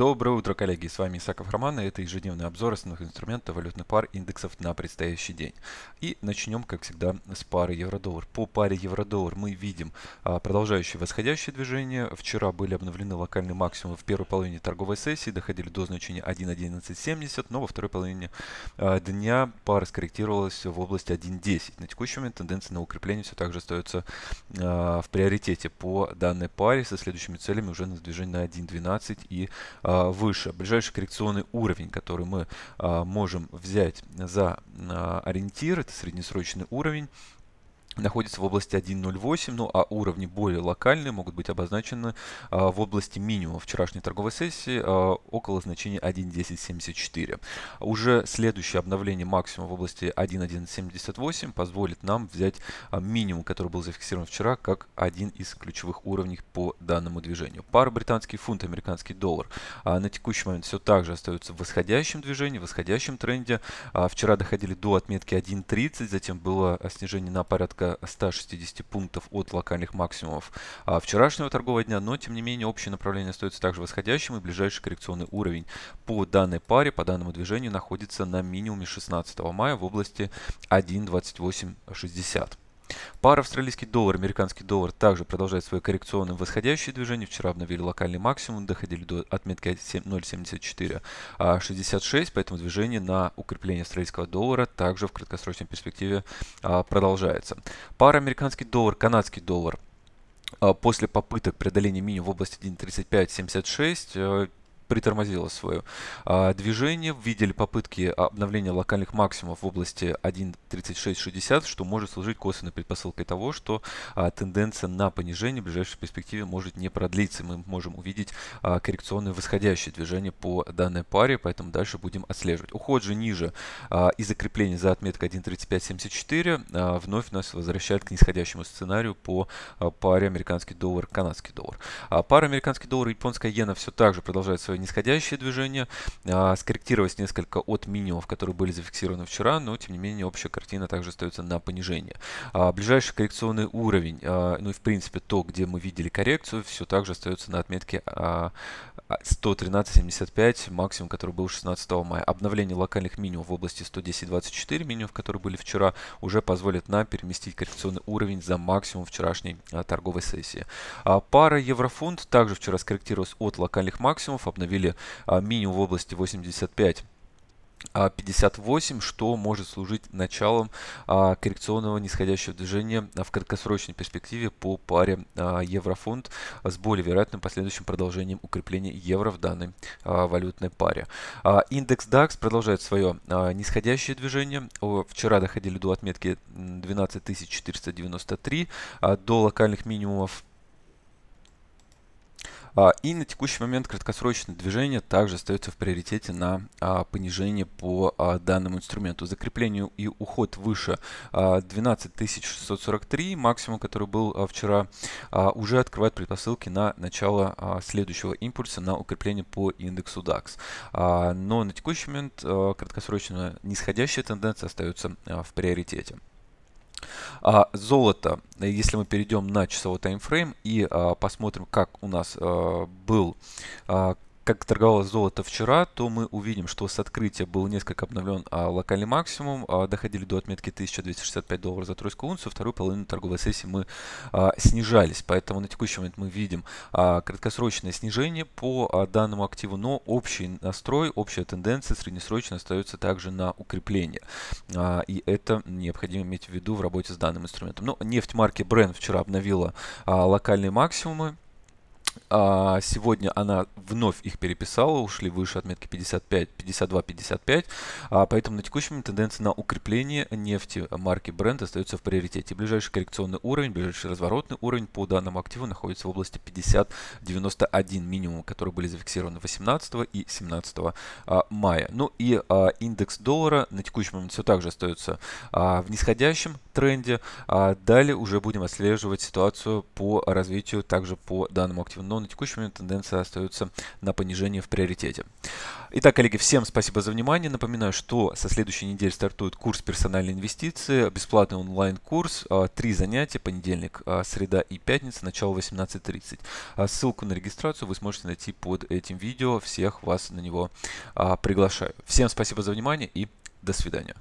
Доброе утро, коллеги! С вами Исаков Роман, и это ежедневный обзор основных инструментов валютных пар индексов на предстоящий день. И начнем, как всегда, с пары евро-доллар. По паре евро-доллар мы видим а, продолжающее восходящее движение. Вчера были обновлены локальные максимумы в первой половине торговой сессии, доходили до значения 1.1170, но во второй половине а, дня пара скорректировалась в области 1.10. На текущий момент тенденция на укрепление все также остается а, в приоритете по данной паре со следующими целями уже на движение на 1.12 и а, выше. Ближайший коррекционный уровень, который мы а, можем взять за а, ориентир, это среднесрочный уровень находится в области 1.08, ну а уровни более локальные могут быть обозначены а, в области минимума вчерашней торговой сессии а, около значения 1.1074. Уже следующее обновление максимума в области 1.1178 позволит нам взять а, минимум, который был зафиксирован вчера, как один из ключевых уровней по данному движению. Пара британский фунт, американский доллар. А, на текущий момент все также остается в восходящем движении, в восходящем тренде. А, вчера доходили до отметки 1.30, затем было снижение на порядка порядка 160 пунктов от локальных максимумов а, вчерашнего торгового дня, но тем не менее общее направление остается также восходящим и ближайший коррекционный уровень по данной паре, по данному движению находится на минимуме 16 мая в области 1.2860. Пара австралийский доллар, американский доллар также продолжает свое коррекционное восходящее движение. Вчера обновили локальный максимум, доходили до отметки 0.7466, а, поэтому движение на укрепление австралийского доллара также в краткосрочной перспективе а, продолжается. Пара американский доллар, канадский доллар а, после попыток преодоления минимума в области 1.3576 притормозила свое а, движение. Видели попытки обновления локальных максимумов в области 1.3660, что может служить косвенной предпосылкой того, что а, тенденция на понижение в ближайшей перспективе может не продлиться. Мы можем увидеть а, коррекционное восходящее движение по данной паре, поэтому дальше будем отслеживать. Уход же ниже и закрепление за отметкой 1.3574 вновь нас возвращает к нисходящему сценарию по паре американский доллар-канадский доллар. Пара американский доллар и японская иена все также продолжает свое нисходящее движение, а, скорректировалось несколько от минимумов, которые были зафиксированы вчера, но тем не менее общая картина также остается на понижение. А, ближайший коррекционный уровень, а, ну и в принципе то, где мы видели коррекцию, все также остается на отметке 113.75, максимум, который был 16 мая. Обновление локальных минимумов в области 110.24, минимумов, которые были вчера, уже позволит нам переместить коррекционный уровень за максимум вчерашней торговой сессии. Пара еврофунт также вчера скорректировалась от локальных максимумов, обновила установили а, минимум в области 85. 58, а что может служить началом а, коррекционного нисходящего движения в краткосрочной перспективе по паре а, еврофунт с более вероятным последующим продолжением укрепления евро в данной а, валютной паре. А, индекс DAX продолжает свое нисходящее движение. О, вчера доходили до отметки 12493, до локальных минимумов а, и на текущий момент краткосрочное движение также остается в приоритете на а, понижение по а, данному инструменту. Закрепление и уход выше 12643, максимум, который был вчера, уже открывает предпосылки на начало следующего импульса на укрепление по индексу DAX. Но на текущий момент краткосрочная нисходящая тенденция остается в приоритете. А, золото, если мы перейдем на часовой таймфрейм и а, посмотрим, как у нас а, был а, как торговалось золото вчера, то мы увидим, что с открытия был несколько обновлен а, локальный максимум, а, доходили до отметки 1265 долларов за тройскую унцию, вторую половину торговой сессии мы а, снижались, поэтому на текущий момент мы видим а, краткосрочное снижение по а, данному активу, но общий настрой, общая тенденция среднесрочно остается также на укрепление, а, и это необходимо иметь в виду в работе с данным инструментом. Но ну, нефть марки Brent вчера обновила а, локальные максимумы, а, сегодня она вновь их переписала, ушли выше отметки 55, 52, 55. Поэтому на текущий момент тенденция на укрепление нефти марки Brent остается в приоритете. Ближайший коррекционный уровень, ближайший разворотный уровень по данному активу находится в области 50-91 минимум, которые были зафиксированы 18 и 17 а, мая. Ну и а, индекс доллара на текущий момент все так же остается в нисходящем тренде. Далее уже будем отслеживать ситуацию по развитию также по данному активу будущего, но на текущий момент тенденция остается на понижение в приоритете. Итак, коллеги, всем спасибо за внимание. Напоминаю, что со следующей недели стартует курс персональной инвестиции, бесплатный онлайн-курс, а, три занятия, понедельник, а, среда и пятница, начало 18.30. А, ссылку на регистрацию вы сможете найти под этим видео, всех вас на него приглашаю. Всем спасибо за внимание и до свидания.